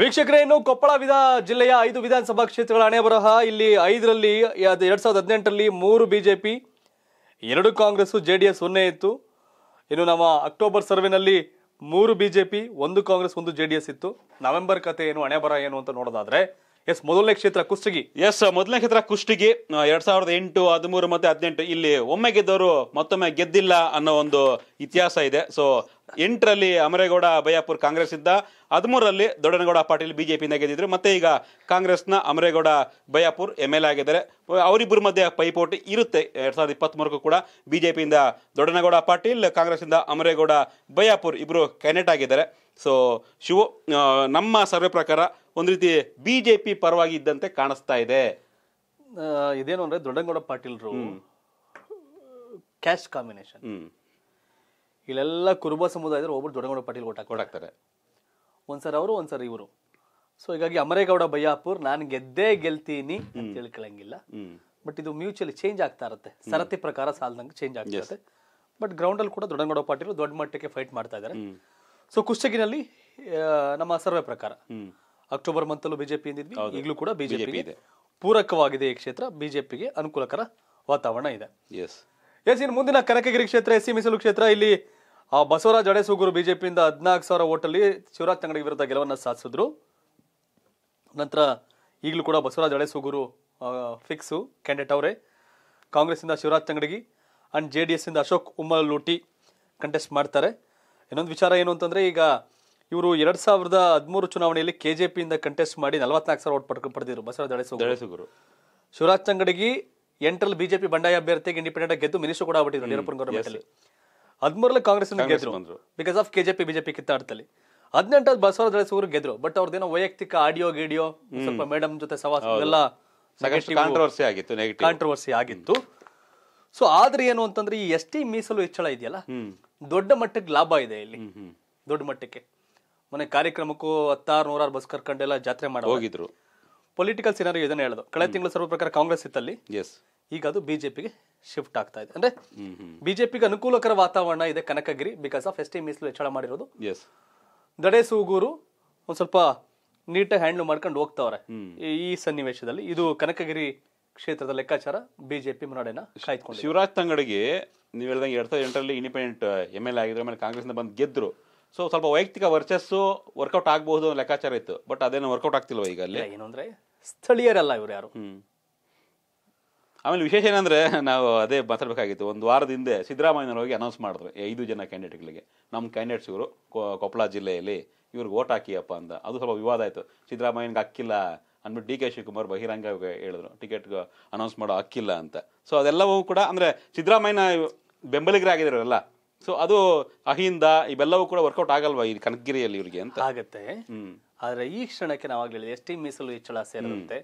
ವೀಕ್ಷಕರೇ ಇನ್ನು ಕೊಪ್ಪಳ ವಿಧ ಜಿಲ್ಲೆಯ ಐದು ವಿಧಾನಸಭಾ ಕ್ಷೇತ್ರಗಳ ಹಣೆ ಬರಹ ಇಲ್ಲಿ ಐದರಲ್ಲಿ ಅದು ಎರಡು ಸಾವಿರದ ಹದಿನೆಂಟರಲ್ಲಿ ಮೂರು ಬಿ ಜೆ ಪಿ ಎರಡು ಕಾಂಗ್ರೆಸ್ಸು ಜೆ ಡಿ ಎಸ್ ಒಂದೇ ಇತ್ತು ಇನ್ನು ನಮ್ಮ ಅಕ್ಟೋಬರ್ ಸರ್ವೆನಲ್ಲಿ ಮೂರು ಬಿ ಜೆ ಪಿ ಒಂದು ಕಾಂಗ್ರೆಸ್ ಒಂದು ಜೆ ಡಿ ಎಸ್ ಇತ್ತು ನವೆಂಬರ್ ಕತೆ ಏನು ಹಣೆ ಬರಹ ಏನು ಅಂತ ನೋಡೋದಾದರೆ ಎಸ್ ಮೊದಲನೇ ಕ್ಷೇತ್ರ ಕುಷ್ಟಗಿ ಎಸ್ ಮೊದಲನೇ ಕ್ಷೇತ್ರ ಕುಷ್ಟಗಿ ಎರಡ್ ಸಾವಿರದ ಎಂಟು ಹದಿಮೂರು ಮತ್ತೆ ಹದಿನೆಂಟು ಇಲ್ಲಿ ಒಮ್ಮೆ ಗೆದ್ದವರು ಮತ್ತೊಮ್ಮೆ ಗೆದ್ದಿಲ್ಲ ಅನ್ನೋ ಒಂದು ಇತಿಹಾಸ ಇದೆ ಸೊ ಎಂಟರಲ್ಲಿ ಅಮರೇಗೌಡ ಬಯಾಪುರ್ ಕಾಂಗ್ರೆಸ್ ಇದ್ದ ಹದಿಮೂರರಲ್ಲಿ ದೊಡ್ಡನಗೌಡ ಪಾಟೀಲ್ ಬಿಜೆಪಿಯಿಂದ ಗೆದ್ದಿದ್ರು ಮತ್ತೆ ಈಗ ಕಾಂಗ್ರೆಸ್ನ Amaregowda Bayyapur M L A ಆಗಿದ್ದಾರೆ ಅವರಿಬ್ಬರ ಮಧ್ಯೆ ಪೈಪೋಟಿ ಇರುತ್ತೆ ಎರಡ್ ಸಾವಿರದ ಇಪ್ಪತ್ತ್ಮೂರಕ್ಕೂ ಕೂಡ ಬಿಜೆಪಿಯಿಂದ ದೊಡ್ಡನಗೌಡ ಪಾಟೀಲ್ ಕಾಂಗ್ರೆಸ್ಸಿಂದ ಅಮರೇಗೌಡ ಬಯಾಪುರ್ ಇಬ್ಬರು ಕ್ಯಾಂಡಿಡೇಟ್ ಆಗಿದ್ದಾರೆ ಸೊ ಶಿವ ನಮ್ಮ ಸರ್ವೆ ಪ್ರಕಾರ ಒಂದು ರೀತಿ ಬಿ ಜೆ ಪಿ ಪರವಾಗಿ ಇದ್ದಂತೆ ಕಾಣಿಸ್ತಾ ಇದೆ ಇದೇನು ಅಂದರೆ ದೊಡ್ಡಂಗೌಡ ಪಾಟೀಲ್ರು ಕ್ಯಾಶ್ ಕಾಂಬಿನೇಷನ್ ಇಲ್ಲೆಲ್ಲ ಕುರುಬ ಸಮುದಾಯದವ್ರು ಒಬ್ಬರು ದೊಡ್ಡಗೌಡ ಪಾಟೀಲ್ ಓಟಾಕ್ ಓಡಾಕ್ತಾರೆ ಒಂದ್ಸರ್ ಅವರು ಒಂದ್ಸರ್ ಇವರು ಸೊ ಹೀಗಾಗಿ ಅಮರೇಗೌಡ ಬಯ್ಯಾಪುರ್ ನಾನು ಗೆದ್ದೇ ಗೆಲ್ತೀನಿ ಅಂತ ಹೇಳ್ಕೊಳಂಗಿಲ್ಲ ಬಟ್ ಇದು ಮ್ಯೂಚುವಲಿ ಚೇಂಜ್ ಆಗ್ತಾ ಇರುತ್ತೆ ಸರತಿ ಪ್ರಕಾರ ಸಾಲದಂಗೆ ಚೇಂಜ್ ಆಗ್ತಾ ಇರುತ್ತೆ ಬಟ್ ಗ್ರೌಂಡಲ್ಲಿ ಕೂಡ ದೊಡ್ಡಗೌಡ ಪಾಟೀಲ್ ದೊಡ್ಡ ಮಟ್ಟಕ್ಕೆ ಫೈಟ್ ಮಾಡ್ತಾ ಇದ್ದಾರೆ ಸೊ ಕುಷ್ಟಗಿನಲ್ಲಿ ನಮ್ಮ ಸರ್ವೆ ಪ್ರಕಾರ ಅಕ್ಟೋಬರ್ ಮಂತಲ್ಲೂ ಬಿಜೆಪಿ ಎಂದಿದ್ವಿ ಈಗಲೂ ಕೂಡ ಬಿಜೆಪಿ ಇದೆ ಪೂರಕವಾಗಿದೆ ಈ ಕ್ಷೇತ್ರ ಬಿಜೆಪಿಗೆ ಅನುಕೂಲಕರ ವಾತಾವರಣ ಇದೆ ಎಸ್ ಎಸ್ ಮುಂದಿನ ಕನಕಗಿರಿ ಕ್ಷೇತ್ರ ಎಸ್ ಸಿ ಮೀಸಲು ಕ್ಷೇತ್ರ ಇಲ್ಲಿ ಬಸವರಾಜ್ ಅಡೆಸೂಗೂರು ಬಿಜೆಪಿಯಿಂದ ಹದಿನಾಲ್ಕು ಸಾವಿರ ಓಟಲ್ಲಿ ಶಿವರಾಜ್ ತಂಗಡಿ ವಿರುದ್ಧ ಗೆಲುವನ್ನು ಸಾಧಿಸಿದ್ರು ನಂತರ ಈಗಲೂ ಕೂಡ ಬಸವರಾಜ್ ಅಡೆಸೂಗೂರು ಫಿಕ್ಸು ಕ್ಯಾಂಡಿಡೇಟ್ ಅವರೇ ಇಂದ Shivaraj Tangadagi and J D ಎಸ್ಸಿಂದ ಅಶೋಕ್ ಲೂಟಿ ಕಂಟೆಸ್ಟ್ ಮಾಡ್ತಾರೆ ಇನ್ನೊಂದು ವಿಚಾರ ಏನು ಅಂತಂದರೆ ಈಗ ಇವರು ಎರಡು ಸಾವಿರದ ಹದಿಮೂರು ಚುನಾವಣೆಯಲ್ಲಿ ಕೆ ಜೆ ಪಿಯಿಂದ ಕಂಟೆಸ್ಟ್ ಮಾಡಿ ನಲವತ್ನಾಲ್ಕು ಸಾವಿರ ಓಟ್ ಪಡ್ಕೊ ಪಡೆದಿದ್ರು ಬಸವರಾಜ ದಳೆಸುಗರು ಶಿವರಾಜ್ ಚಂಗಡಗಿ ಎಂಟರಲ್ಲಿ ಬಿಜೆಪಿ ಬಂಡಾಯ ಅಭ್ಯರ್ಥಿಗೆ ಇಂಡಿಪೆಂಡೆಂಟ್ ಆಗಿ ಗೆದ್ದು ಮಿನಿಸ್ಟರ್ ಕೂಡ ಆಗ್ಬಿಟ್ಟಿದ್ರು ಯಡಿಯೂರಪ್ಪನ ಗೌರ್ಮೆಂಟಲ್ಲಿ ಹದಿಮೂರಲ್ಲಿ ಕಾಂಗ್ರೆಸ್ ಗೆದ್ರು ಬಿಕಾಸ್ ಆಫ್ ಕೆಜೆಪಿ ಬಿಜೆಪಿ ಕಿತ್ತಾಡ್ತಲ್ಲಿ ಹದಿನೆಂಟಲ್ಲಿ ಬಸವರಾಜ ದಳೆಸುಗರು ಗೆದ್ರು ಬಟ್ ಅವ್ರದ್ದೇನೋ ವೈಯಕ್ತಿಕ ಆಡಿಯೋ ಗೀಡಿಯೋ ಸ್ವಲ್ಪ ಮೇಡಮ್ ಜೊತೆ ಸವಾಸ ಎಲ್ಲ ಕಾಂಟ್ರವರ್ಸಿ ಆಗಿತ್ತು ಕಾಂಟ್ರವರ್ಸಿ ಆಗಿತ್ತು ಸೊ ಆದ್ರೆ ಏನು ಅಂತಂದ್ರೆ ಈ ಎಸ್ ಟಿ ಮೀಸಲು ಹೆಚ್ಚಳ ಇದೆಯಲ್ಲ ದೊಡ್ಡ ಮಟ್ಟಕ್ಕೆ ಲಾಭ ಇದೆ ಇಲ್ಲಿ ದೊಡ್ಡ ಮಟ್ಟಕ್ಕೆ ಮನೆ ಕಾರ್ಯಕ್ರಮಕ್ಕೂ ಹತ್ತಾರು ನೂರಾರು ಬಸ್ ಕರ್ಕೊಂಡೆಲ್ಲ ಜಾತ್ರೆ ಮಾಡಿ ಹೋಗಿದ್ರು ಪೊಲಿಟಿಕಲ್ ಸಿನಾರಿ ಇದನ್ನ ಹೇಳೋದು ಕಳೆದ ತಿಂಗಳು ಸರ್ವ ಪ್ರಕಾರ ಕಾಂಗ್ರೆಸ್ ಇತ್ತಲ್ಲಿ ಎಸ್ ಈಗ ಅದು ಬಿಜೆಪಿಗೆ ಶಿಫ್ಟ್ ಆಗ್ತಾ ಇದೆ ಅಂದ್ರೆ ಬಿಜೆಪಿಗೆ ಅನುಕೂಲಕರ ವಾತಾವರಣ ಇದೆ Kanakagiri because of S T ಮೀಸಲು ಹೆಚ್ಚಳ ಮಾಡಿರೋದು ದಡೆ ಸೂಗೂರು ಒಂದ್ ಸ್ವಲ್ಪ ನೀಟಾಗಿ ಹ್ಯಾಂಡಲ್ ಮಾಡ್ಕೊಂಡು ಹೋಗ್ತಾವ್ರೆ ಈ ಸನ್ನಿವೇಶದಲ್ಲಿ ಇದು ಕನಕಗಿರಿ ಕ್ಷೇತ್ರದ ಲೆಕ್ಕಾಚಾರ ಬಿಜೆಪಿ ಮುನ್ನಡೆನ ಕಾಯ್ದುಕೊಂಡು ಶಿವರಾಜ್ ತಂಗಡಿಗೆ ನೀವು ಹೇಳ್ದಂಗೆ ಎರಡ್ ಸಾವಿರದ ಎಂಟರಲ್ಲಿ ಇಂಡಿಪೆಂಡೆಂಟ್ ಎಮ್ ಎಲ್ ಎ ಆಗಿದ್ರು ಆಮೇಲೆ ಕಾಂಗ್ರೆಸ್ನಿಂದ ಬಂದು ಗೆದ್ರು ಸೊ ಸ್ವಲ್ಪ ವೈಯಕ್ತಿಕ ವರ್ಚಸ್ಸು ವರ್ಕೌಟ್ ಆಗಬಹುದು ಲೆಕ್ಕಾಚಾರ ಇತ್ತು ಬಟ್ ಅದೇನು ವರ್ಕೌಟ್ ಆಗ್ತಿಲ್ವ ಈಗ ಅಲ್ಲಿ ಏನು ಅಂದ್ರೆ ಸ್ಥಳೀಯರಲ್ಲ ಇವ್ರು ಯಾರು ಆಮೇಲೆ ವಿಶೇಷ ಏನಂದ್ರೆ ನಾವು ಅದೇ ಮಾತಾಡ್ಬೇಕಾಗಿತ್ತು ಒಂದು ವಾರದ ಹಿಂದೆ ಸಿದ್ದರಾಮಯ್ಯನವ್ರು ಹೋಗಿ ಅನೌನ್ಸ್ ಮಾಡಿದ್ರು ಐದು ಜನ ಕ್ಯಾಂಡಿಡೇಟ್ಗಳಿಗೆ ನಮ್ಮ ಕ್ಯಾಂಡಿಡೇಟ್ಸ್ ಇವರು ಕೊಪ್ಪಳ ಜಿಲ್ಲೆಯಲ್ಲಿ ಇವ್ರಿಗೆ ಓಟ್ ಹಾಕಿಯಪ್ಪ ಅಂತ ಅದು ಸ್ವಲ್ಪ ವಿವಾದ ಆಯಿತು ಸಿದ್ದರಾಮಯ್ಯನಿಗೆ ಹಾಕಿಲ್ಲ ಅಂದ್ಬಿಟ್ಟು ಡಿ ಕೆ ಶಿವಕುಮಾರ್ ಬಹಿರಂಗ ಹೇಳಿದ್ರು ಟಿಕೆಟ್ ಅನೌನ್ಸ್ ಮಾಡೋ ಹಕ್ಕಿಲ್ಲ ಅಂತ ಸೊ ಅದೆಲ್ಲವೂ ಕೂಡ ಅಂದ್ರೆ ಅಂದರೆ ಸಿದ್ದರಾಮಯ್ಯನ ಬೆಂಬಲಿಗರಾಗಿದ್ದಾರಲ್ಲ ಸೊ ಅದು ಅಹಿಂದ ಇವೆಲ್ಲವೂ ಕೂಡ ವರ್ಕೌಟ್ ಆಗಲ್ವಾ ಈ ಕನಕಗಿರಿಯಲ್ಲಿ ಇವರಿಗೆ ಅಂತ ಆಗುತ್ತೆ ಆದ್ರೆ ಈ ಕ್ಷಣಕ್ಕೆ ನಾವು ಆಗಲಿಲ್ಲ ಎಸ್ ಮೀಸಲು ಹೆಚ್ಚಳ ಸೇರಿದಂತೆ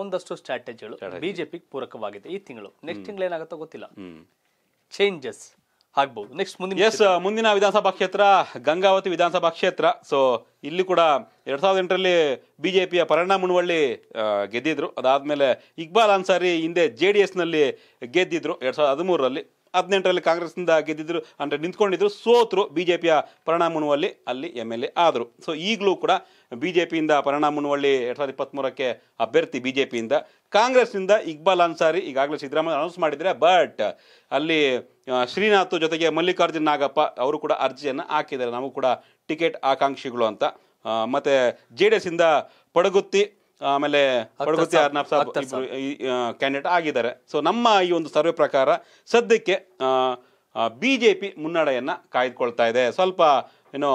ಒಂದಷ್ಟು ಸ್ಟ್ರಾಟಜಿಗಳು ಬಿಜೆಪಿಗೆ ಪೂರಕವಾಗಿದೆ ಈ ತಿಂಗಳು ನೆಕ್ಸ್ಟ್ ತಿಂಗಳು ಏನಾಗುತ್ತೋ ಗೊತ್ತಿಲ್ಲ ಚೇಂಜಸ್ ಆಗ್ಬಹುದು ನೆಕ್ಸ್ಟ್ ಮುಂದಿನ ಎಸ್ uh, ಮುಂದಿನ ವಿಧಾನಸಭಾ ಕ್ಷೇತ್ರ ಗಂಗಾವತಿ ವಿಧಾನಸಭಾ ಕ್ಷೇತ್ರ ಸೊ ಇಲ್ಲಿ ಕೂಡ ಎರಡ್ ಸಾವಿರದ ಎಂಟರಲ್ಲಿ ಬಿಜೆಪಿಯ ಪರಿಣಾಮ ಮುನವಳ್ಳಿ ಗೆದ್ದಿದ್ರು ಅದಾದ್ಮೇಲೆ ಇಕ್ಬಾಲ್ ಅನ್ಸಾರಿ ಹಿಂದೆ ಜೆ ಡಿ ನಲ್ಲಿ ಗೆದ್ದಿದ್ರು ಎರಡ್ ಸಾವಿರದ ಹದಿಮೂರರಲ್ಲಿ ಹದಿನೆಂಟರಲ್ಲಿ ಕಾಂಗ್ರೆಸ್ನಿಂದ ಗೆದ್ದಿದ್ರು ಅಂದರೆ ನಿಂತ್ಕೊಂಡಿದ್ರು ಸೋತರು ಬಿ ಜೆ ಪಿಯ ಪರಿಣಾಮನವಲ್ಲಿ ಅಲ್ಲಿ ಎಮ್ ಎಲ್ ಎ ಆದರು ಸೊ ಈಗಲೂ ಕೂಡ ಬಿ ಜೆ ಪಿಯಿಂದ ಪರಿಣಾಮನವಳ್ಳಿ ಎರಡು ಸಾವಿರದ ಇಪ್ಪತ್ತ್ಮೂರಕ್ಕೆ ಅಭ್ಯರ್ಥಿ ಬಿ ಜೆ ಪಿಯಿಂದ ಕಾಂಗ್ರೆಸ್ನಿಂದ ಇಕ್ಬಾಲ್ ಅನ್ಸಾರಿ ಈಗಾಗಲೇ ಸಿದ್ದರಾಮಯ್ಯ ಅನೌನ್ಸ್ ಮಾಡಿದರೆ ಬಟ್ ಅಲ್ಲಿ ಶ್ರೀನಾಥ್ ಜೊತೆಗೆ ಮಲ್ಲಿಕಾರ್ಜುನ್ ನಾಗಪ್ಪ ಅವರು ಕೂಡ ಅರ್ಜಿಯನ್ನು ಹಾಕಿದ್ದಾರೆ ನಾವು ಕೂಡ ಟಿಕೆಟ್ ಆಕಾಂಕ್ಷಿಗಳು ಅಂತ ಮತ್ತು ಜೆ ಡಿ ಎಸ್ಸಿಂದ ಪಡಗುತ್ತಿ ಆಮೇಲೆ ಪಡಗುತ್ತಿ ಅರ್ನಾಬ್ ಸಾಬ್ ಕ್ಯಾಂಡಿಡೇಟ್ ಆಗಿದ್ದಾರೆ ಸೊ ನಮ್ಮ ಈ ಒಂದು ಸರ್ವೆ ಪ್ರಕಾರ ಸದ್ಯಕ್ಕೆ ಬಿ ಜೆ ಪಿ ಮುನ್ನಡೆಯನ್ನು ಕಾಯ್ದುಕೊಳ್ತಾ ಇದೆ ಸ್ವಲ್ಪ ಏನು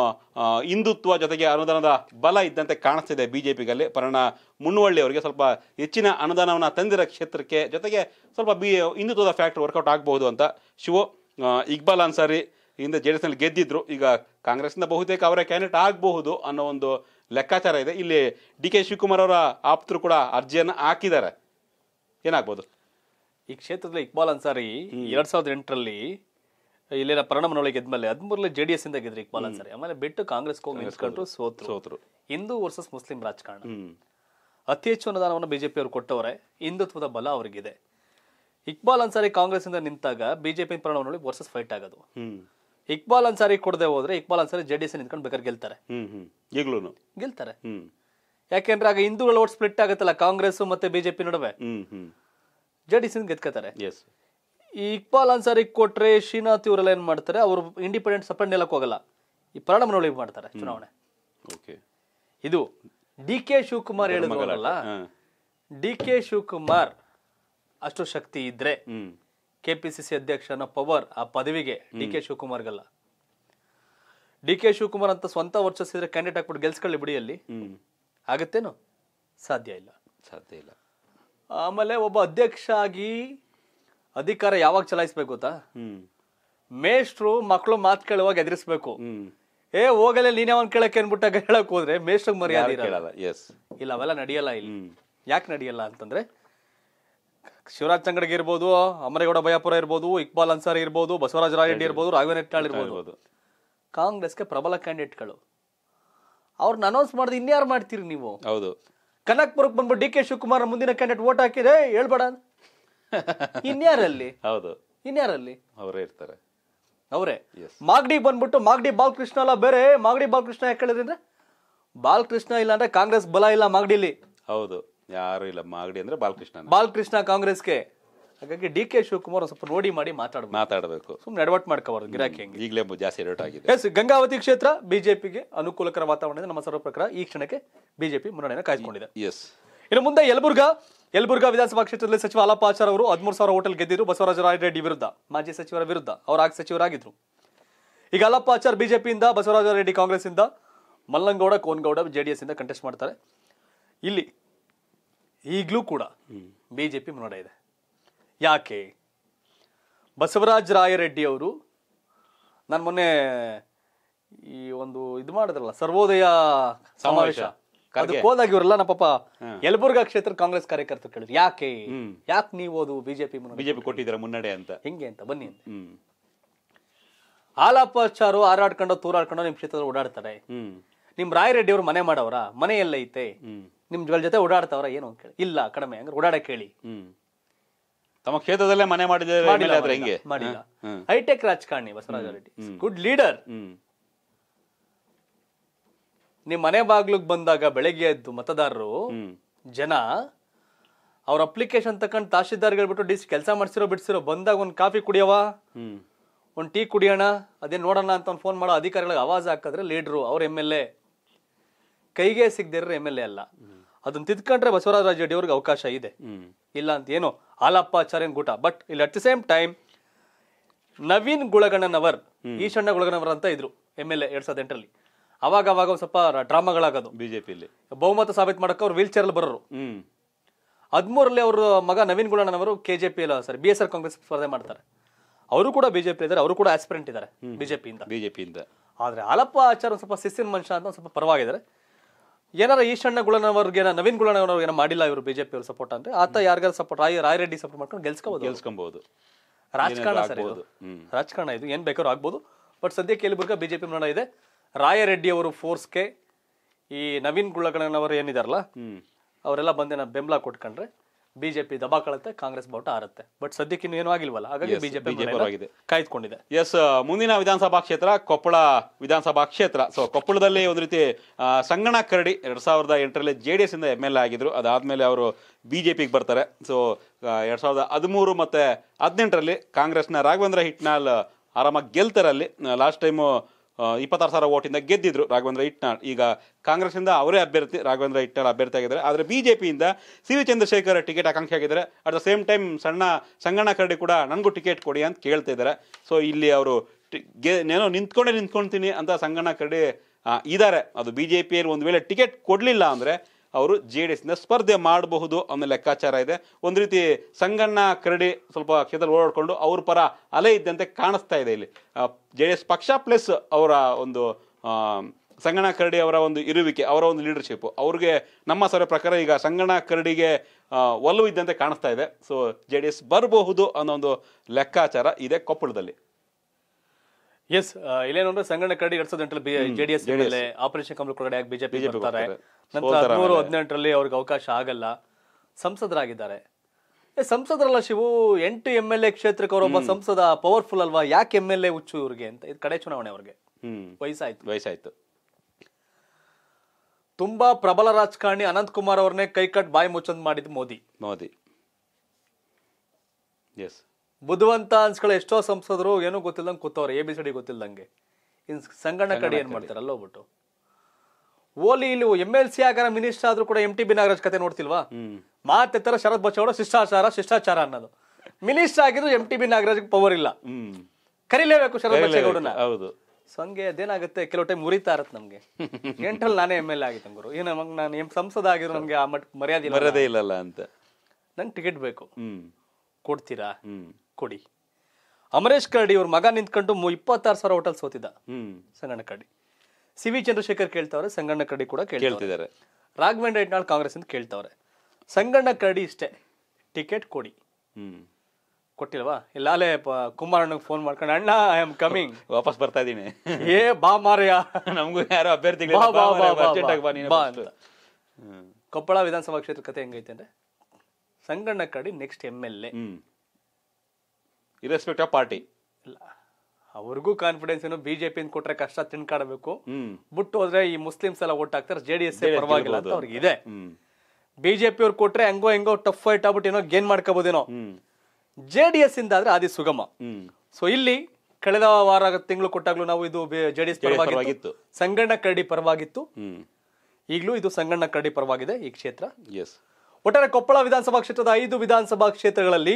ಹಿಂದುತ್ವ ಜೊತೆಗೆ ಅನುದಾನದ ಬಲ ಇದ್ದಂತೆ ಕಾಣಿಸ್ತಿದೆ ಬಿ ಜೆ ಪಿಗಲ್ಲಿ ಪರಣ ಮುನ್ವಳ್ಳಿ ಅವರಿಗೆ ಸ್ವಲ್ಪ ಹೆಚ್ಚಿನ ಅನುದಾನವನ್ನು ತಂದಿರೋ ಕ್ಷೇತ್ರಕ್ಕೆ ಜೊತೆಗೆ ಸ್ವಲ್ಪ ಬಿ ಹಿಂದುತ್ವದ ಫ್ಯಾಕ್ಟ್ರಿ ವರ್ಕೌಟ್ ಆಗಬಹುದು ಅಂತ ಶಿವ ಇಕ್ಬಾಲ್ ಅನ್ಸಾರಿ ಹಿಂದೆ ಜೆ ಡಿ ಎಸ್ನಲ್ಲಿ ಗೆದ್ದಿದ್ರು ಈಗ ಕಾಂಗ್ರೆಸ್ನಿಂದ ಬಹುತೇಕ ಅವರೇ ಕ್ಯಾಂಡಿಡೇಟ್ ಆಗಬಹುದು ಅನ್ನೋ ಒಂದು ಲೆಕ್ಕಾಚಾರ ಇದೆ ಇಲ್ಲಿ ಡಿ ಕೆ ಶಿವಕುಮಾರ್ ಅವರ ಆಪ್ತರು ಕೂಡ ಅರ್ಜಿಯನ್ನು ಹಾಕಿದ್ದಾರೆ ಏನಾಗ್ಬೋದು ಈ ಕ್ಷೇತ್ರದಲ್ಲಿ ಇಕ್ಬಾಲ್ ಅನ್ಸಾರಿ ಎರಡ್ ಸಾವಿರದ ಎಂಟರಲ್ಲಿ ಇಲ್ಲಿನ ನೋಡಿ ಗೆದ್ಮೇಲೆ ಹದಿಮೂರಲ್ಲಿ ಜೆ ಡಿ ಎಸ್ ಇಂದ ಗೆದ್ರಿ ಇಕ್ಬಾಲ್ ಅನ್ಸಾರಿ ಆಮೇಲೆ ಬಿಟ್ಟು ಕಾಂಗ್ರೆಸ್ ಹೋಗಿ ಸೋತ್ರು ಸೋತರು ಹಿಂದೂ ವರ್ಸಸ್ ಮುಸ್ಲಿಂ ರಾಜಕಾರಣ ಅತಿ ಹೆಚ್ಚು ಅನುದಾನವನ್ನು ಬಿಜೆಪಿ ಅವರು ಕೊಟ್ಟವರೇ ಹಿಂದುತ್ವದ ಬಲ ಅವರಿಗಿದೆ ಇಕ್ಬಾಲ್ ಅನ್ಸಾರಿ ಕಾಂಗ್ರೆಸ್ ಇಂದ ನಿಂತಾಗ ಬಿಜೆಪಿ ನೋಡಿ ವರ್ಸಸ್ ಫೈಟ್ ಆಗೋದು ಇಕ್ಬಾಲ್ ಅನ್ಸಾರಿ ಕೊಡದೆ ಹೋದ್ರೆ Iqbal Ansari J D S ನಿಂತ್ಕೊಂಡು ಬೇಕಾದ್ರೆ ಗೆಲ್ತಾರೆ ಈಗಲೂ ಗೆಲ್ತಾರೆ ಯಾಕೆಂದ್ರೆ ಆಗ ಹಿಂದೂಗಳ ಓಟ್ ಸ್ಪ್ಲಿಟ್ ಆಗುತ್ತಲ್ಲ ಕಾಂಗ್ರೆಸ್ ಮತ್ತೆ ಬಿಜೆಪಿ ನಡುವೆ ಜೆ ಡಿ ಎಸ್ ಗೆದ್ಕೋತಾರೆ ಈ ಇಕ್ಬಾಲ್ ಅನ್ಸಾರಿ ಕೊಟ್ರೆ ಶ್ರೀನಾಥ್ ಇವರೆಲ್ಲ ಏನ್ ಮಾಡ್ತಾರೆ ಅವರು ಇಂಡಿಪೆಂಡೆಂಟ್ ಸಪರೇಟ್ ನೆಲಕ್ಕೆ ಹೋಗಲ್ಲ ಈ ಪ್ರಾಣ ಮಾಡ್ತಾರೆ ಚುನಾವಣೆ ಇದು ಡಿ ಕೆ ಶಿವಕುಮಾರ್ ಹೇಳಿದ್ರಲ್ಲ ಡಿ ಕೆ ಶಿವಕುಮಾರ್ ಅಷ್ಟು ಶಕ್ತಿ ಇದ್ರೆ ಕೆ ಪಿ ಸಿ ಸಿ ಅನ್ನೋ ಪವರ್ ಆ ಪದವಿಗೆ ಡಿ ಕೆ ಶಿವಕುಮಾರ್ಗಲ್ಲ ಡಿ ಕೆ ಶಿವಕುಮಾರ್ ಅಂತ ಸ್ವಂತ ಇದ್ರೆ ಕ್ಯಾಂಡಿಡೇಟ್ ಹಾಕ್ಬಿಟ್ಟು ಗೆಲ್ಸ್ಕೊಳ್ಳಿ ಬಿಡಿ ಅಲ್ಲಿ ಆಗತ್ತೇನು ಸಾಧ್ಯ ಇಲ್ಲ ಸಾಧ್ಯ ಇಲ್ಲ ಆಮೇಲೆ ಒಬ್ಬ ಅಧ್ಯಕ್ಷ ಆಗಿ ಅಧಿಕಾರ ಯಾವಾಗ ಚಲಾಯಿಸ್ಬೇಕು ಗೊತ್ತಾ ಮೇಷ್ಟ್ರು ಮಕ್ಕಳು ಮಾತು ಕೇಳುವಾಗ ಎದುರಿಸ್ಬೇಕು ಏ ಹೋಗಲೇ ನೀನೇ ಅವ್ನು ಕೇಳಕ್ಕೆ ಅನ್ಬಿಟ್ಟಾಗ ಹೇಳಕ್ ಹೋದ್ರೆ ಮೇಷ್ಟ್ರಿಗೆ ಮರ್ಯಾದೆ ಇಲ್ಲ ಅವೆಲ್ಲ ನಡೆಯಲ್ಲ ಇಲ್ಲಿ ಯಾಕೆ ನಡೆಯಲ್ಲ ಅಂತಂದ್ರೆ ಶಿವರಾಜ್ ಚಂಗಡಿಗೆ ಇರ್ಬೋದು ಅಮರೇಗೌಡ ಭಯಪುರ ಇರ್ಬೋದು ಇಕ್ಬಾಲ್ ಅನ್ಸಾರಿ ಇರ್ಬೋದು ಬಸವರಾಜ ರಾಯಡ್ಡಿ ಇರ್ಬೋದು ರಾಘವೇಂದ್ರ ಹೆಟ್ನಾಳ್ ಇರ್ಬೋದು ಕಾಂಗ್ರೆಸ್ಗೆ ಪ್ರಬಲ ಕ್ಯಾಂಡಿಡೇಟ್ಗಳು ಅವ್ರನ್ನ ಅನೌನ್ಸ್ ಮಾಡಿದ್ರೆ ಇನ್ಯಾರು ಮಾಡ್ತೀರಿ ನೀವು ಹೌದು ಕನಕ್ಪುರಕ್ಕೆ ಬಂದ್ಬಿಟ್ಟು ಡಿ ಕೆ ಶಿವಕುಮಾರ್ ಮುಂದಿನ ಕ್ಯಾಂಡಿಡೇಟ್ ವೋಟ್ ಹಾಕಿದೆ ಹೇಳ್ಬೇಡ ಇನ್ಯಾರಲ್ಲಿ ಹೌದು ಇನ್ಯಾರಲ್ಲಿ ಅವರೇ ಇರ್ತಾರೆ ಅವರೇ ಮಾಗಡಿ ಬಂದ್ಬಿಟ್ಟು ಮಾಗಡಿ ಬಾಲಕೃಷ್ಣ ಅಲ್ಲ ಬೇರೆ ಮಾಗಡಿ ಬಾಲಕೃಷ್ಣ ಯಾಕೆ ಹೇಳಿದ್ರೆ ಬಾಲಕೃಷ್ಣ ಇಲ್ಲ ಅಂದ್ರೆ ಕಾಂಗ್ರೆಸ್ ಬಲ ಇಲ್ಲ ಮಾಗಡಿಲಿ ಹೌದು ಯಾರು ಇಲ್ಲ ಮಾಗಡಿ ಅಂದ್ರೆ ಬಾಲಕೃಷ್ಣ ಬಾಲಕೃಷ್ಣ ಕಾಂಗ್ರೆಸ್ಗೆ ಹಾಗಾಗಿ ಡಿ ಕೆ ಶಿವಕುಮಾರ್ ಸ್ವಲ್ಪ ನೋಡಿ ಮಾಡಿ ಮಾತಾಡ ಮಾತಾಡಬೇಕು ಸುಮ್ಮನೆ ಎಡವಟ್ ಮಾಡ್ಕೋಬಾರ್ದು ಗಿರಾಕಿ ಹೆಂಗೆ ಈಗಲೇ ಜಾಸ್ತಿ ಎಡವಟ್ ಆಗಿದೆ ಎಸ್ ಗಂಗಾವತಿ ಕ್ಷೇತ್ರ ಬಿಜೆಪಿಗೆ ಅನುಕೂಲಕರ ವಾತಾವರಣದಿಂದ ನಮ್ಮ ಸರ್ವ ಪ್ರಕಾರ ಈ ಕ್ಷಣಕ್ಕೆ ಬಿಜೆಪಿ ಮುನ್ನಡೆಯನ್ನು ಕಾಯ್ದುಕೊಂಡಿದೆ ಎಸ್ ಇನ್ನು ಮುಂದೆ ಯಲಬುರ್ಗಾ ಯಲಬುರ್ಗಾ ವಿಧಾನಸಭಾ ಕ್ಷೇತ್ರದಲ್ಲಿ ಸಚಿವ ಆಚಾರ್ ಅವರು ಹದಿಮೂರು ಸಾವಿರ ಹೋಟೆಲ್ ಗೆದ್ದಿದ್ರು ಬಸವರಾಜ ರೆಡ್ಡಿ ವಿರುದ್ಧ ಮಾಜಿ ಸಚಿವರ ವಿರುದ್ಧ ಅವರು ಆಗ ಸಚಿವರಾಗಿದ್ರು ಈಗ ಆಚಾರ್ ಬಿಜೆಪಿಯಿಂದ ಬಸವರಾಜ ರೆಡ್ಡಿ ಕಾಂಗ್ರೆಸ್ ಇಂದ ಮಲ್ಲಂಗೌಡ ಕೋನ್ಗೌಡ ಜೆಡಿಎಸ್ ಇಂದ ಕಂಟೆಸ್ಟ್ ಮಾಡ್ತಾರೆ ಇಲ್ಲಿ ಈಗಲೂ ಕೂಡ ಬಿ ಜೆ ಪಿ ಮುನ್ನಡೆ ಇದೆ ಯಾಕೆ ಬಸವರಾಜ ರಾಯರೆಡ್ಡಿ ಅವರು ನಾನು ಮೊನ್ನೆ ಈ ಒಂದು ಇದು ಮಾಡಿದ್ರಲ್ಲ ಸರ್ವೋದಯ ಸಮಾವೇಶ ಹೋದಾಗ ಇವರೆಲ್ಲ ನಮ್ಮ ಪಾಪ ಯಲಬುರ್ಗಾ ಕ್ಷೇತ್ರ ಕಾಂಗ್ರೆಸ್ ಕಾರ್ಯಕರ್ತರು ಕೇಳಿದ್ರು ಯಾಕೆ ಯಾಕೆ ನೀವು ಅದು ಬಿಜೆಪಿ ಬಿಜೆಪಿ ಕೊಟ್ಟಿದ್ರೆ ಮುನ್ನಡೆ ಅಂತ ಹಿಂಗೆ ಅಂತ ಬನ್ನಿ ಅಂತ ಹಾಲಾಪಚಾರು ಹಾರಾಡ್ಕೊಂಡು ತೂರಾಡ್ಕೊಂಡು ನಿಮ್ ಕ್ಷೇತ್ರದಲ್ಲಿ ಓಡಾಡ್ತಾರೆ ನಿಮ್ ರಾಯರೆಡ್ಡಿ ಅವರು ಮನೆ ಮಾಡವರ ಮನೆ ಐತೆ ಜೊಲ್ ಜೊತೆ ಓಡಾಡ್ತಾವ್ರ ಏನು ಕೇಳಿ ಇಲ್ಲ ಕಡಿಮೆ ಅಂದ್ರೆ ಓಡಾಡಕ್ಕೆ ಹೇಳಿ ತಮ್ಮ ಕ್ಷೇತ್ರದಲ್ಲೇ ಮನೆ ಮಾಡಿದ್ರೆ ಮಾಡಿಲ್ಲ ಹೈಟೆಕ್ ರಾಜಕಾರಣಿ ಬಸವರಾಜ ರೆಡ್ಡಿ ಗುಡ್ ಲೀಡರ್ ನಿಮ್ ಮನೆ ಬಾಗ್ಲಿಗೆ ಬಂದಾಗ ಬೆಳಗ್ಗೆ ಎದ್ದು ಮತದಾರರು ಜನ ಅವ್ರ ಅಪ್ಲಿಕೇಶನ್ ತಕೊಂಡ್ ತಹಶೀಲ್ದಾರ್ಗೆ ಹೇಳ್ಬಿಟ್ಟು ಡಿಸ್ ಕೆಲಸ ಮಾಡ್ಸಿರೋ ಬಿಡ್ಸಿರೋ ಬಂದಾಗ ಒಂದ್ ಕಾಫಿ ಕುಡಿಯವಾ ಒಂದ್ ಟೀ ಕುಡಿಯೋಣ ಅದೇ ನೋಡೋಣ ಅಂತ ಒಂದು ಫೋನ್ ಮಾಡೋ ಅಧಿಕಾರಿಗಳಿಗೆ ಆವಾಜ್ ಹಾಕಿದ್ರೆ ಲೀಡ್ರು ಅವ್ರ ಎಮ್ ಎಲ್ ಎ ಕೈಗೆ ಸಿಗದಿರೋ ಎಮ್ ಎಲ್ ಎ ಅಲ್ಲ ಅದನ್ನ ತಿದ್ಕೊಂಡ್ರೆ ಬಸವರಾಜ ರಾಜ ಅವ್ರಿಗೆ ಅವಕಾಶ ಇದೆ ಇಲ್ಲ ಅಂತ ಏನು ಏನೋ ಆಚಾರ್ಯನ್ ಗೂಟ ಬಟ್ ಇಲ್ಲಿ at the same time Naveen Gulagannavar Eshanna Gulagannavar ಅಂತ ಇದ್ರು ಎಮ್ ಎಲ್ ಎ ಎರಡ್ ಸಾವಿರದ ಎಂಟರಲ್ಲಿ ಅವಾಗ ಅವಾಗ ಸ್ವಲ್ಪ ಡ್ರಾಮಾಗಳಾಗೋದು ಬಿಜೆಪಿಲಿ ಬಹುಮತ ಸಾಬೀತ್ ಮಾಡಕ್ಕೆ ಅವ್ರು ವೀಲ್ ಚೇರ್ ಬರೋರು ಹದಿಮೂರಲ್ಲಿ ಅವರು ಮಗ ನವೀನ್ ಗುಳಣ್ಣನವರು ಕೆ ಜೆ ಪಿ ಸರಿ ಬಿ ಎಸ್ ಆರ್ ಕಾಂಗ್ರೆಸ್ ಸ್ಪರ್ಧೆ ಮಾಡ್ತಾರೆ ಅವರು ಕೂಡ ಬಿಜೆಪಿ ಇದ್ದಾರೆ ಅವರು ಕೂಡ ಆಸ್ಪಿರೆಂಟ್ ಇದ್ದಾರೆ ಬಿಜೆಪಿಯಿಂದ ಬಿಜೆಪಿಯಿಂದ ಆದ್ರೆ ಆಲಪ್ಪ ಆಚಾರ ಸ್ವಲ್ಪ ಸಿಸ್ಸಿನ ಮನುಷ್ಯ ಅಂತ ಸ್ವಲ್ಪ ಪರವಾಗಿದ್ದಾರೆ ಏನಾರ ಈಶಣ್ಣ ಗುಳನವರ್ಗೇನ ನವೀನ್ ಗುಳನವರ್ಗೇನ ಮಾಡಿಲ್ಲ ಇವರು ಬಿಜೆಪಿ ಅವ್ರ ಸಪೋರ್ಟ್ ಅಂದ್ರೆ ಆತ ಯಾರಿಗಾರ ಸಪೋರ್ಟ್ ರಾಯ್ ರಾಯ್ ರೆಡ್ಡಿ ಸಪೋರ್ಟ್ ಮಾಡ್ಕೊಂಡು ಗೆಲ್ಸ್ಕೋಬಹುದು ಗೆಲ್ಸ್ಕೊಬಹುದು ರಾಜಕಾರಣ ಸರ್ ರಾಜಕಾರಣ ಇದು ಏನ್ ಬೇಕಾದ್ರೂ ಆಗ್ಬೋದು ಬಟ್ ಸದ್ಯಕ್ಕೆ ಯಲಬುರ್ಗ ಬಿಜೆಪಿ ನೋಡ ಇದೆ ರಾಯ ರೆಡ್ಡಿ ಅವರು ಫೋರ್ಸ್ಗೆ ಈ ನವೀನ್ ಗುಳಗಣನವರು ಏನಿದಾರಲ್ಲ ಅವರೆಲ್ಲ ಬಂದೇನ ಬೆಂಬಲ ಕೊಟ್ಕೊಂಡ್ರೆ ಬಿಜೆಪಿ ದಬಾಕಳತ್ತೆ ಕಾಂಗ್ರೆಸ್ ಬೋಟ ಆರುತ್ತೆ ಬಟ್ ಸದ್ಯಕ್ಕೆ ಇನ್ನೂ ಏನೂ ಆಗಿಲ್ವಲ್ಲ ಹಾಗಾಗಿ ಬಿಜೆಪಿ ಆಗಿದೆ ಕಾಯ್ದುಕೊಂಡಿದೆ ಎಸ್ ಮುಂದಿನ ವಿಧಾನಸಭಾ ಕ್ಷೇತ್ರ ಕೊಪ್ಪಳ ವಿಧಾನಸಭಾ ಕ್ಷೇತ್ರ ಸೊ ಕೊಪ್ಪಳದಲ್ಲಿ ಒಂದು ರೀತಿ ಸಂಗಣ ಕರಡಿ ಎರಡ್ ಸಾವಿರದ ಎಂಟರಲ್ಲಿ ಜೆ ಡಿ ಎಸ್ ಇಂದ ಎಮ್ ಎಲ್ ಎ ಆಗಿದ್ರು ಅದಾದ್ಮೇಲೆ ಅವರು ಬಿಜೆಪಿಗೆ ಬರ್ತಾರೆ ಸೊ ಎರಡ್ ಸಾವಿರದ ಹದಿಮೂರು ಮತ್ತೆ ಹದಿನೆಂಟರಲ್ಲಿ ಕಾಂಗ್ರೆಸ್ನ ರಾಘವೇಂದ್ರ ಹಿಟ್ನಾಲ್ ಆರಾಮಾಗಿ ಗೆಲ್ತಾರೆ ಅಲ್ಲಿ ಲಾಸ್ಟ್ ಟೈಮು ಇಪ್ಪತ್ತಾರು ಸಾವಿರ ಓಟಿಂದ ಗೆದ್ದಿದ್ರು ರಾಘವೇಂದ್ರ ಇಟ್ನಾಳ್ ಈಗ ಕಾಂಗ್ರೆಸ್ನಿಂದ ಅವರೇ ಅಭ್ಯರ್ಥಿ ರಾಘವೇಂದ್ರ ಇಟ್ನಾಳ್ ಅಭ್ಯರ್ಥಿ ಆಗಿದ್ದಾರೆ ಆದರೆ ಬಿಜೆಪಿಯಿಂದ ಸಿ ವಿ ಚಂದ್ರಶೇಖರ್ ಟಿಕೆಟ್ ಆಕಾಂಕ್ಷಿ ಆಗಿದ್ದಾರೆ ಅಟ್ ದ ಸೇಮ್ ಟೈಮ್ ಸಣ್ಣ ಸಂಗಣ್ಣ ಕರಡಿ ಕೂಡ ನನಗೂ ಟಿಕೆಟ್ ಕೊಡಿ ಅಂತ ಕೇಳ್ತಾ ಇದ್ದಾರೆ ಸೊ ಇಲ್ಲಿ ಅವರು ಗೆ ಏನೋ ನಿಂತ್ಕೊಂಡೇ ನಿಂತ್ಕೊಳ್ತೀನಿ ಅಂತ ಸಂಗಣ್ಣ ಕರಡಿ ಇದ್ದಾರೆ ಅದು ಬಿ ಜೆ ಪಿಯಲ್ಲಿ ಒಂದು ವೇಳೆ ಟಿಕೆಟ್ ಕೊಡಲಿಲ್ಲ ಅಂದರೆ ಅವರು ಜೆ ಡಿ ಎಸ್ನ ಸ್ಪರ್ಧೆ ಮಾಡಬಹುದು ಅನ್ನೋ ಲೆಕ್ಕಾಚಾರ ಇದೆ ಒಂದು ರೀತಿ ಸಂಗಣ್ಣ ಕರಡಿ ಸ್ವಲ್ಪ ಕ್ಷೇತ್ರ ಓಡಾಡಿಕೊಂಡು ಅವ್ರ ಪರ ಅಲೆ ಇದ್ದಂತೆ ಕಾಣಿಸ್ತಾ ಇದೆ ಇಲ್ಲಿ ಜೆ ಡಿ ಎಸ್ ಪಕ್ಷ ಪ್ಲಸ್ ಅವರ ಒಂದು ಸಂಗಣ್ಣ ಕರಡಿ ಅವರ ಒಂದು ಇರುವಿಕೆ ಅವರ ಒಂದು ಲೀಡರ್ಶಿಪ್ ಅವ್ರಿಗೆ ನಮ್ಮ ಸರ್ವೆ ಪ್ರಕಾರ ಈಗ ಸಂಗಣ್ಣ ಕರಡಿಗೆ ಒಲವು ಇದ್ದಂತೆ ಕಾಣಿಸ್ತಾ ಇದೆ ಸೊ ಜೆ ಡಿ ಎಸ್ ಬರಬಹುದು ಅನ್ನೋ ಒಂದು ಲೆಕ್ಕಾಚಾರ ಇದೆ ಕೊಪ್ಪಳದಲ್ಲಿ ಎಸ್ uh, ಇಲ್ಲೇನಂದ್ರೆ ಸಂಘಟನೆ ಕಡೆ ಎರಡ್ ಸಾವಿರದ ಎಂಟರಲ್ಲಿ ಜೆಡಿಎಸ್ ಆಪರೇಷನ್ ಕಮಲ ಕೊಡಗಡೆ ಬಿಜೆಪಿ ಬರ್ತಾರೆ ನಂತರ ಹದಿಮೂರು ಹದಿನೆಂಟರಲ್ಲಿ ಅವ್ರಿಗೆ ಅವಕಾಶ ಆಗಲ್ಲ ಸಂಸದರಾಗಿದ್ದಾರೆ ಸಂಸದರಲ್ಲ ಶಿವು ಎಂಟು ಎಂ ಎಲ್ ಎ ಕ್ಷೇತ್ರಕ್ಕೆ ಅವರೊಬ್ಬ ಸಂಸದ ಪವರ್ಫುಲ್ ಅಲ್ವಾ ಯಾಕೆ ಎಂ ಎಲ್ ಎ ಹುಚ್ಚು ಇವ್ರಿಗೆ ಅಂತ ಇದು ಕಡೆ ಚುನಾವಣೆ ಅವ್ರಿಗೆ ವಯಸ್ಸಾಯ್ತು ವಯಸ್ಸಾಯ್ತು ತುಂಬಾ ಪ್ರಬಲ ರಾಜಕಾರಣಿ ಅನಂತ್ ಕುಮಾರ್ ಅವ್ರನ್ನೇ ಕೈಕಟ್ ಬಾಯಿ ಮುಚ್ಚಂದ್ ಮಾಡಿದ್ ಮೋದಿ ಮೋದಿ ಎಸ್ ಬುದ್ಧಿವಂತ ಅನ್ಸ್ಕೊಳ್ಳೋ ಎಷ್ಟೋ ಸಂಸದರು ಏನೂ ಗೊತ್ತಿಲ್ಲದಂಗೆ ಕೂತವ್ರೆ ಎ ಬಿ ಸಿ ಡಿ ಗೊತ್ತಿಲ್ಲದಂಗೆ ಸಂಗಣ್ಣ ಕಡೆ ಏನು ಮಾಡ್ತಾರಲ್ಲ ಹೋಗ್ಬಿಟ್ಟು ಓಲಿ ಇಲ್ಲಿ ಎಮ್ ಎಲ್ ಸಿ ಆಗಾರ ಮಿನಿಸ್ಟರ್ ಆದ್ರೂ ಕೂಡ ಎಂ ಟಿ ಬಿ ನಾಗರಾಜ್ ಕತೆ ನೋಡ್ತಿಲ್ವಾ ಮಾತಾರ ಶರತ್ ಬಚ್ಚವರು ಶಿಷ್ಟಾಚಾರ ಶಿಷ್ಟಾಚಾರ ಅನ್ನೋದು ಮಿನಿಸ್ಟರ್ ಆಗಿದ್ರು M T B Nagaraj power ಇಲ್ಲ ಕರಿಲೇಬೇಕು ಶರತ್ ಬಚ್ಚೇಗೌಡನ ಹೌದು ಸೊ ಹಂಗೆ ಅದೇನಾಗುತ್ತೆ ಕೆಲವು ಟೈಮ್ ಮುರಿತಾ ಇರತ್ತೆ ನಮಗೆ ಎಂಟ್ರಲ್ಲಿ ನಾನೇ ಎಮ್ ಎಲ್ ಎ ಆಗಿತ್ತು ಅಂಗರು ಏನು ನಾನು ಎಂ ಸಂಸದ ಆಗಿದ್ರು ನಮಗೆ ಆ ಮಟ್ಟಕ್ಕೆ ಮರ್ಯಾದೆ ಮರ್ಯಾದೆ ಇಲ್ಲಲ್ಲ ಅಂತ ನಂಗೆ ಟಿಕೆಟ್ ಬೇಕು ಕೊಡ್ತೀರಾ ಕೊಡಿ ಅಮರೇಶ್ ಕರಡಿ ಇವ್ರ ಮಗ ನಿಂತ್ಕೊಂಡು ಇಪ್ಪತ್ತಾರು ಸಾವಿರ ಹೋಟೆಲ್ ಸೋತಿದ್ದ ಸಂಗಣ್ಣ ಕರಡಿ ಸಿ ವಿ ಚಂದ್ರಶೇಖರ್ ಕೇಳ್ತಾವ್ರೆ ಸಂಗಣ್ಣ ಕರಡಿ ಕೂಡ ಕೇಳ್ತಿದ್ದಾರೆ ರಾಘವೇಂದ್ರ ಹೆಟ್ನಾಳ್ ಕಾಂಗ್ರೆಸ್ ಅಂತ ಕೇಳ್ತಾವ್ರೆ ಸಂಗಣ್ಣ ಕರಡಿ ಇಷ್ಟೇ ಟಿಕೆಟ್ ಕೊಡಿ ಹ್ಮ್ ಕೊಟ್ಟಿಲ್ವಾ ಕುಮಾರ್ ಕುಮಾರಣ್ಣಗೆ ಫೋನ್ ಮಾಡ್ಕೊಂಡು ಅಣ್ಣ ಐ ಆಮ್ ಕಮಿಂಗ್ ವಾಪಸ್ ಬರ್ತಾ ಇದೀನಿ ಏ ಬಾ ಮಾರ್ಯಾ ನಮಗೂ ಯಾರು ಅಭ್ಯರ್ಥಿ ಕೊಪ್ಪಳ ವಿಧಾನಸಭಾ ಕ್ಷೇತ್ರ ಕತೆ ಹೆಂಗೈತೆ ಅಂದ್ರೆ Sanganna Karadi next M L A irrespective of party ಅವ್ರಿಗೂ ಕಾನ್ಫಿಡೆನ್ಸ್ ಏನು ಬಿಜೆಪಿ ಕೊಟ್ರೆ ಕಷ್ಟ ತಿನ್ಕಾಡಬೇಕು ಬಿಟ್ಟು ಹೋದ್ರೆ ಈ ಮುಸ್ಲಿಮ್ಸ್ ಎಲ್ಲ ಓಟ್ ಹಾಕ್ತಾರೆ ಜೆಡಿಎಸ್ ಪರವಾಗಿಲ್ಲ ಅಂತ ಅವ್ರಿಗೆ ಇದೆ ಬಿಜೆಪಿ ಅವ್ರು ಕೊಟ್ರೆ ಹೆಂಗೋ ಹೆಂಗೋ ಟಫ್ ಫೈಟ್ ಆಗ್ಬಿಟ್ಟು ಏನೋ ಗೇನ್ ಮಾಡ್ಕೋಬಹುದೇನೋ ಜೆಡಿಎಸ್ ಇಂದ ಆದ್ರೆ ಅದೇ ಸುಗಮ ಸೊ ಇಲ್ಲಿ ಕಳೆದ ವಾರ ತಿಂಗಳು ಕೊಟ್ಟಾಗ್ಲೂ ನಾವು ಇದು ಜೆಡಿಎಸ್ ಪರವಾಗಿತ್ತು ಸಂಗಣ್ಣ ಕರಡಿ ಪರವಾಗಿತ್ತು ಈಗಲೂ ಇದು ಸಂಗಣ್ಣ ಕರಡಿ ಪರವಾಗಿದೆ ಈ ಕ್ಷೇತ್ರ ಒಟ್ಟಾರೆ ಕೊಪ್ಪಳ ವಿಧಾನಸಭಾ ಕ್ಷೇತ್ರದ ಐದು ವಿಧಾನಸಭಾ ಕ್ಷೇತ್ರಗಳಲ್ಲಿ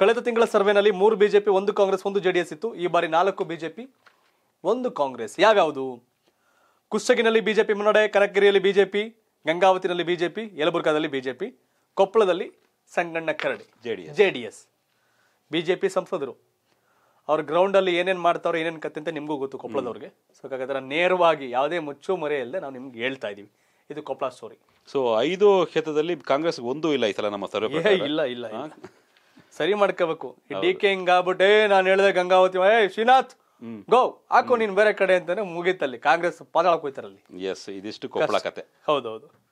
ಕಳೆದ ತಿಂಗಳ ಸರ್ವೇನಲ್ಲಿ ಮೂರು ಬಿಜೆಪಿ ಒಂದು ಕಾಂಗ್ರೆಸ್ ಒಂದು ಜೆಡಿಎಸ್ ಇತ್ತು ಈ ಬಾರಿ ನಾಲ್ಕು ಬಿಜೆಪಿ ಒಂದು ಕಾಂಗ್ರೆಸ್ ಯಾವ್ಯಾವುದು ಕುಷ್ಟಗಿನಲ್ಲಿ ಬಿಜೆಪಿ ಮುನ್ನಡೆ ಕನಕಗಿರಿಯಲ್ಲಿ ಬಿಜೆಪಿ ಗಂಗಾವತಿನಲ್ಲಿ ಬಿಜೆಪಿ ಯಲಬುರ್ಗಾದಲ್ಲಿ ಬಿಜೆಪಿ ಕೊಪ್ಪಳದಲ್ಲಿ Sanganna Karadi JDS JDS BJP ಸಂಸದರು ಅವ್ರ ಗ್ರೌಂಡಲ್ಲಿ ಏನೇನು ಮಾಡ್ತಾರೋ ಏನೇನು ಕತ್ತೆ ಅಂತ ನಿಮಗೂ ಗೊತ್ತು ಕೊಪ್ಪಳದವ್ರಿಗೆ ಸೊ ಹಾಗಾದ್ರೆ ನೇರವಾಗಿ ಯಾವುದೇ ಮುಚ್ಚು ಮೊರೆ ಇಲ್ಲದೆ ನಾವು ನಿಮ್ಗೆ ಹೇಳ್ತಾ ಇದೀವಿ ಇದು ಕೊಪ್ಪಳ ಸ್ಟೋರಿ ಸೊ ಐದು ಕ್ಷೇತ್ರದಲ್ಲಿ ಕಾಂಗ್ರೆಸ್ ಒಂದು ಇಲ್ಲ ಈ ಸಲ ನಮ್ಮ ಸರ್ವೆ ಇಲ್ಲ ಇಲ್ಲ ಸರಿ ಮಾಡ್ಕೋಬೇಕು ಡಿ ಕೆ ಹಿಂಗಾಗ್ಬಿಟ್ಟೆ ನಾನು ಹೇಳಿದೆ ಗಂಗಾವತಿ ಶ್ರೀನಾಥ್ ಗೋ ಹಾಕು ನೀನ್ ಬೇರೆ ಕಡೆ ಅಂತಾನೆ ಮುಗೀತಲ್ಲಿ ಕಾಂಗ್ರೆಸ್ ಪಾದಾಳ ಎಸ್ ಇದಿಷ್ಟು ಕೊಪ್ಪಳ ಕತೆ ಹೌದೌದು